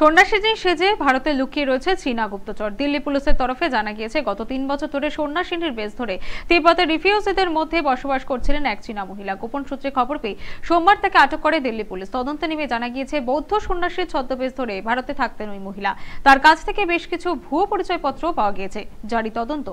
সন্ন্যাসীজির সেজে ভারতে লুকিয়ে রয়েছে চীনা গুপ্তচর দিল্লি পুলিশের তরফে জানা গিয়েছে গত তিন বছর ধরে সন্ন্যাসিনীর বেশ ধরে তিব্বতের রিফিউজিদের মধ্যে বসবাস করছিলেন এক চীনা মহিলা গোপন সূত্রে খবর পেয়ে সোমবার তাকে আটক করে দিল্লি পুলিশ তদন্তে নেমে জানা গিয়েছে বৌদ্ধ সন্ন্যাসীর ছদ্মবেশ ধরে ভারতে থাকতেন ওই মহিলা তার কাছ থেকে বেশ কিছু ভুয়ো পরিচয়পত্র পাওয়া গিয়েছে জারি তদন্ত